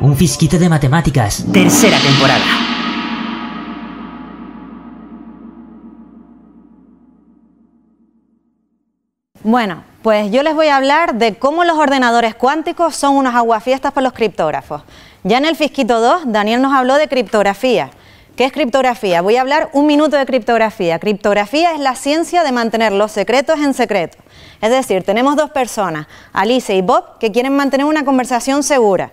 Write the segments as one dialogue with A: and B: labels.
A: Un fisquito de matemáticas. Tercera temporada. Bueno, pues yo les voy a hablar de cómo los ordenadores cuánticos son unos aguafiestas para los criptógrafos. Ya en el Fisquito 2, Daniel nos habló de criptografía. ¿Qué es criptografía? Voy a hablar un minuto de criptografía. Criptografía es la ciencia de mantener los secretos en secreto. Es decir, tenemos dos personas, Alice y Bob, que quieren mantener una conversación segura.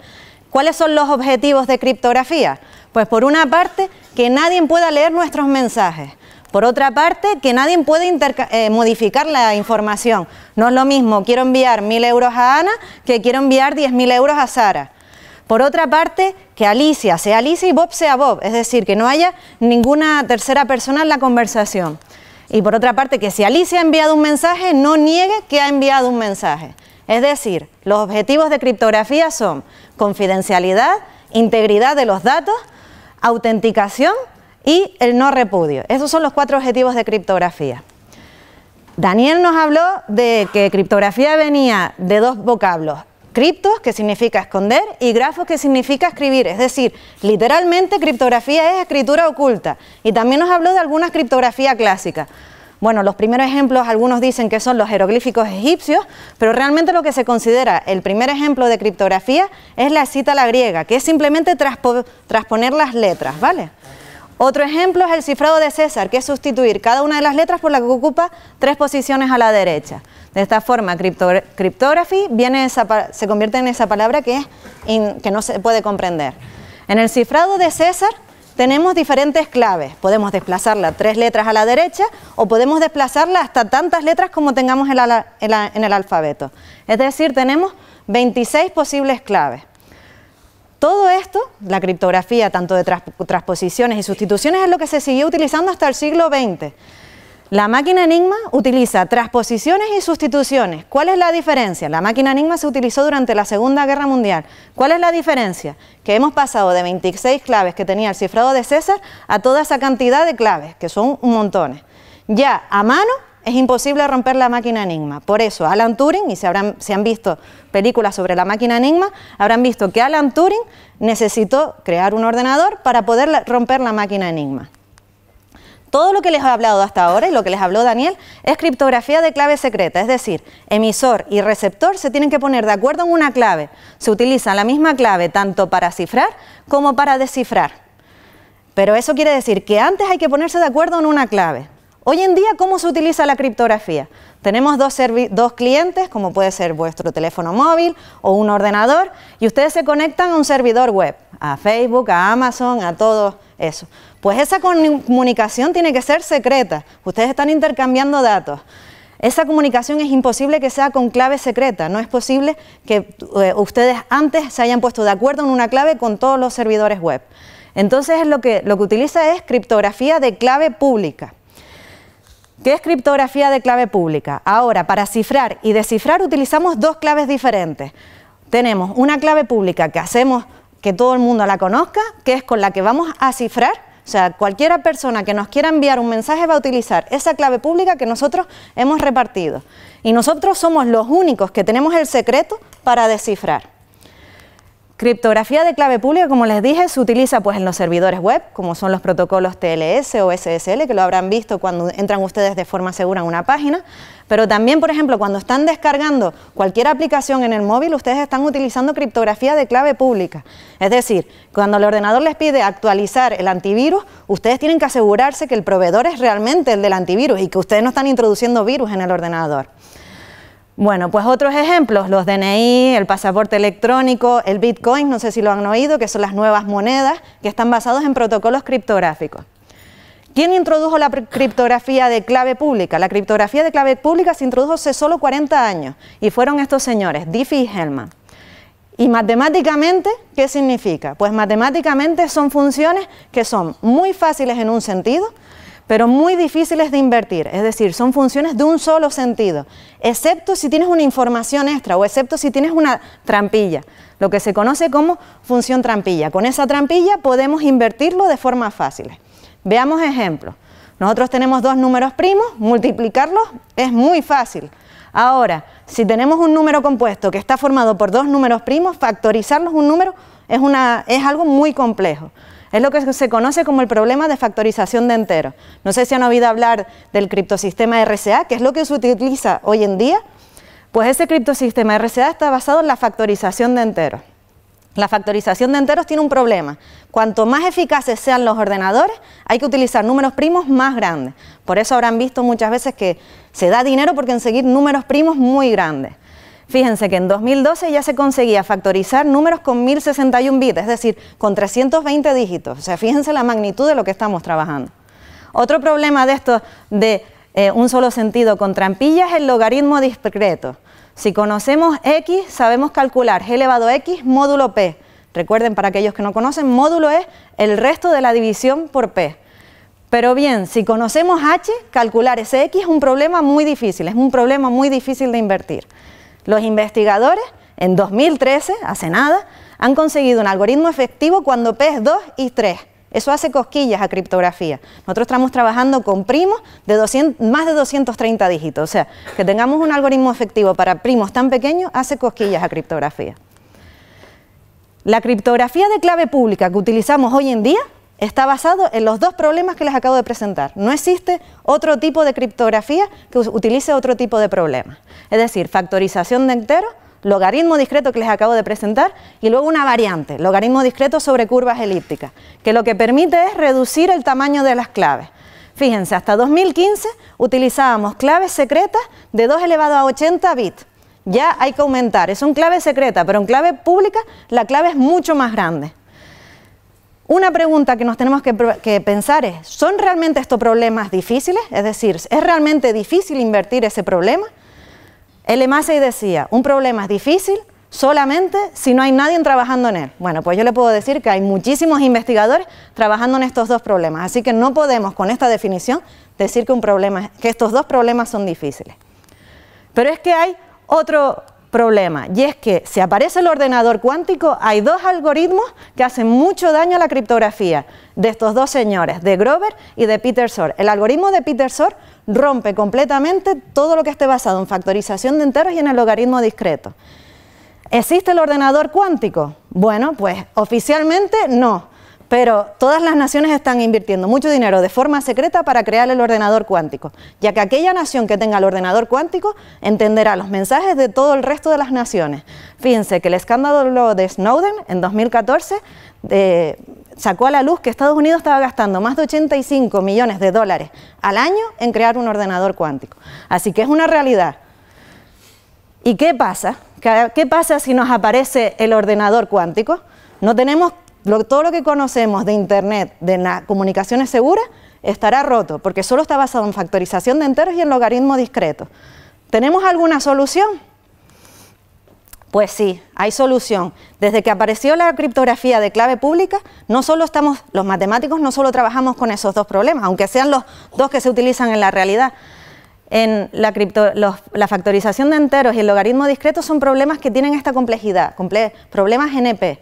A: ¿Cuáles son los objetivos de criptografía? Pues por una parte, que nadie pueda leer nuestros mensajes. Por otra parte, que nadie pueda eh, modificar la información. No es lo mismo, quiero enviar mil euros a Ana que quiero enviar diez mil euros a Sara. Por otra parte, que Alicia sea Alicia y Bob sea Bob, es decir, que no haya ninguna tercera persona en la conversación. Y por otra parte, que si Alicia ha enviado un mensaje, no niegue que ha enviado un mensaje. Es decir, los objetivos de criptografía son confidencialidad, integridad de los datos, autenticación y el no repudio. Esos son los cuatro objetivos de criptografía. Daniel nos habló de que criptografía venía de dos vocablos, criptos, que significa esconder, y grafos, que significa escribir. Es decir, literalmente criptografía es escritura oculta. Y también nos habló de algunas criptografía clásica. Bueno, los primeros ejemplos algunos dicen que son los jeroglíficos egipcios, pero realmente lo que se considera el primer ejemplo de criptografía es la cita la griega, que es simplemente transponer las letras, ¿vale? Otro ejemplo es el cifrado de César, que es sustituir cada una de las letras por la que ocupa tres posiciones a la derecha. De esta forma, criptografía se convierte en esa palabra que no se puede comprender. En el cifrado de César tenemos diferentes claves. Podemos desplazarla tres letras a la derecha o podemos desplazarla hasta tantas letras como tengamos en, el alfabeto. Es decir, tenemos 26 posibles claves. Todo esto, la criptografía tanto de transposiciones y sustituciones, es lo que se siguió utilizando hasta el siglo XX. La máquina Enigma utiliza transposiciones y sustituciones. ¿Cuál es la diferencia? La máquina Enigma se utilizó durante la Segunda Guerra Mundial. ¿Cuál es la diferencia? Que hemos pasado de 26 claves que tenía el cifrado de César a toda esa cantidad de claves, que son un montón. Ya a mano es imposible romper la máquina Enigma. Por eso Alan Turing, y se, habrán, se han visto películas sobre la máquina Enigma, habrán visto que Alan Turing necesitó crear un ordenador para poder romper la máquina Enigma. Todo lo que les he hablado hasta ahora y lo que les habló Daniel es criptografía de clave secreta, es decir, emisor y receptor se tienen que poner de acuerdo en una clave. Se utiliza la misma clave tanto para cifrar como para descifrar. Pero eso quiere decir que antes hay que ponerse de acuerdo en una clave. Hoy en día, ¿cómo se utiliza la criptografía? Tenemos dos, clientes, como puede ser vuestro teléfono móvil o un ordenador, y ustedes se conectan a un servidor web, a Facebook, a Amazon, a todo eso. Pues esa comunicación tiene que ser secreta. Ustedes están intercambiando datos. Esa comunicación es imposible que sea con clave secreta, no es posible que eh, ustedes antes se hayan puesto de acuerdo en una clave con todos los servidores web. Entonces lo que, lo que utiliza es criptografía de clave pública. ¿Qué es criptografía de clave pública? Ahora, para cifrar y descifrar utilizamos dos claves diferentes. Tenemos una clave pública que hacemos que todo el mundo la conozca, que es con la que vamos a cifrar. O sea, cualquiera persona que nos quiera enviar un mensaje va a utilizar esa clave pública que nosotros hemos repartido. Y nosotros somos los únicos que tenemos el secreto para descifrar. Criptografía de clave pública, como les dije, se utiliza pues en los servidores web, como son los protocolos TLS o SSL, que lo habrán visto cuando entran ustedes de forma segura en una página, pero también, por ejemplo, cuando están descargando cualquier aplicación en el móvil, ustedes están utilizando criptografía de clave pública. Es decir, cuando el ordenador les pide actualizar el antivirus, ustedes tienen que asegurarse que el proveedor es realmente el del antivirus y que ustedes no están introduciendo virus en el ordenador. Bueno, pues otros ejemplos, los DNI, el pasaporte electrónico, el Bitcoin, no sé si lo han oído, que son las nuevas monedas que están basados en protocolos criptográficos. ¿Quién introdujo la criptografía de clave pública? La criptografía de clave pública se introdujo hace solo 40 años y fueron estos señores, Diffie y Hellman. ¿Y matemáticamente qué significa? Pues matemáticamente son funciones que son muy fáciles en un sentido, pero muy difíciles de invertir. Es decir, son funciones de un solo sentido, excepto si tienes una información extra o excepto si tienes una trampilla, lo que se conoce como función trampilla. Con esa trampilla podemos invertirlo de forma fácil. Veamos ejemplos. Nosotros tenemos dos números primos, multiplicarlos es muy fácil. Ahora, si tenemos un número compuesto que está formado por dos números primos, factorizarlos un número es, es algo muy complejo. Es lo que se conoce como el problema de factorización de enteros. No sé si han oído hablar del criptosistema RSA, que es lo que se utiliza hoy en día. Pues ese criptosistema RSA está basado en la factorización de enteros. La factorización de enteros tiene un problema. Cuanto más eficaces sean los ordenadores, hay que utilizar números primos más grandes. Por eso habrán visto muchas veces que se da dinero porque conseguir números primos muy grandes. Fíjense que en 2012 ya se conseguía factorizar números con 1061 bits, es decir, con 320 dígitos. O sea, fíjense la magnitud de lo que estamos trabajando. Otro problema de esto de eh, un solo sentido con trampillas es el logaritmo discreto. Si conocemos x, sabemos calcular g elevado a x módulo p. Recuerden, para aquellos que no conocen, módulo es el resto de la división por p. Pero bien, si conocemos h, calcular ese x es un problema muy difícil, es un problema muy difícil de invertir. Los investigadores en 2013, hace nada, han conseguido un algoritmo efectivo cuando P es 2 y 3. Eso hace cosquillas a criptografía. Nosotros estamos trabajando con primos de más de 230 dígitos. O sea, que tengamos un algoritmo efectivo para primos tan pequeños hace cosquillas a criptografía. La criptografía de clave pública que utilizamos hoy en día está basado en los dos problemas que les acabo de presentar. No existe otro tipo de criptografía que utilice otro tipo de problemas. Es decir, factorización de enteros, logaritmo discreto que les acabo de presentar y luego una variante, logaritmo discreto sobre curvas elípticas, que lo que permite es reducir el tamaño de las claves. Fíjense, hasta 2015 utilizábamos claves secretas de 2 elevado a 80 bits. Ya hay que aumentar, es un clave secreta, pero en clave pública la clave es mucho más grande. Una pregunta que nos tenemos que, pensar es, ¿son realmente estos problemas difíciles? Es decir, ¿es realmente difícil invertir ese problema? El Masei decía, un problema es difícil solamente si no hay nadie trabajando en él. Bueno, pues yo le puedo decir que hay muchísimos investigadores trabajando en estos dos problemas, así que no podemos con esta definición decir que, que estos dos problemas son difíciles. Pero es que hay otro, problema y es que si aparece el ordenador cuántico hay dos algoritmos que hacen mucho daño a la criptografía de estos dos señores, de Grover y de Peter Sor. El algoritmo de Peter Sor rompe completamente todo lo que esté basado en factorización de enteros y en el logaritmo discreto. ¿Existe el ordenador cuántico? Bueno, pues oficialmente no pero todas las naciones están invirtiendo mucho dinero de forma secreta para crear el ordenador cuántico, ya que aquella nación que tenga el ordenador cuántico entenderá los mensajes de todo el resto de las naciones. Fíjense que el escándalo de Snowden en 2014 eh, sacó a la luz que Estados Unidos estaba gastando más de 85 millones de dólares al año en crear un ordenador cuántico. Así que es una realidad. ¿Y qué pasa? ¿Qué pasa si nos aparece el ordenador cuántico? No tenemos todo lo que conocemos de Internet, de la comunicaciones seguras, estará roto, porque solo está basado en factorización de enteros y en logaritmo discreto. ¿Tenemos alguna solución? Pues sí, hay solución. Desde que apareció la criptografía de clave pública, no solo estamos, los matemáticos no solo trabajamos con esos dos problemas, aunque sean los dos que se utilizan en la realidad. En la, cripto, la factorización de enteros y el logaritmo discreto son problemas que tienen esta complejidad, problemas NP.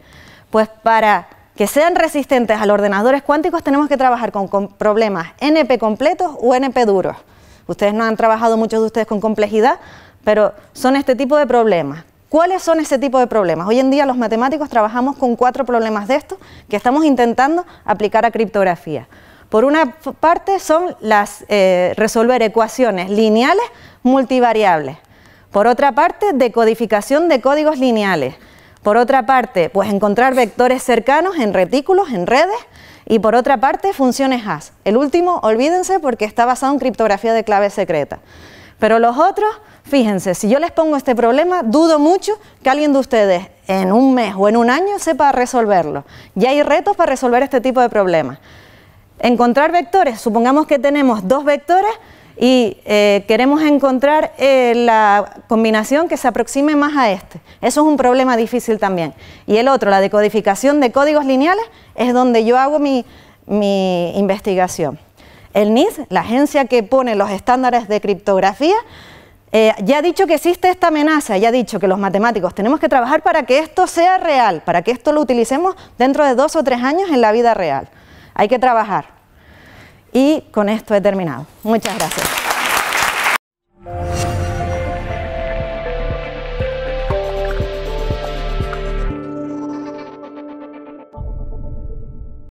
A: Pues para que sean resistentes a los ordenadores cuánticos tenemos que trabajar con, problemas NP completos o NP duros. Ustedes no han trabajado muchos de ustedes con complejidad, pero son este tipo de problemas. ¿Cuáles son ese tipo de problemas? Hoy en día los matemáticos trabajamos con cuatro problemas de estos que estamos intentando aplicar a criptografía. Por una parte son las eh, resolver ecuaciones lineales multivariables. Por otra parte, decodificación de códigos lineales. Por otra parte, pues encontrar vectores cercanos en retículos, en redes, y por otra parte, funciones hash. El último, olvídense, porque está basado en criptografía de clave secreta. Pero los otros, fíjense, si yo les pongo este problema, dudo mucho que alguien de ustedes en un mes o en un año sepa resolverlo. Ya hay retos para resolver este tipo de problemas. Encontrar vectores, supongamos que tenemos dos vectores y eh, queremos encontrar eh, la combinación que se aproxime más a este. Eso es un problema difícil también. Y el otro, la decodificación de códigos lineales, es donde yo hago mi, investigación. El NIS, la agencia que pone los estándares de criptografía, eh, ya ha dicho que existe esta amenaza, ya ha dicho que los matemáticos tenemos que trabajar para que esto sea real, para que esto lo utilicemos dentro de dos o tres años en la vida real. Hay que trabajar. Y con esto he terminado. Muchas gracias.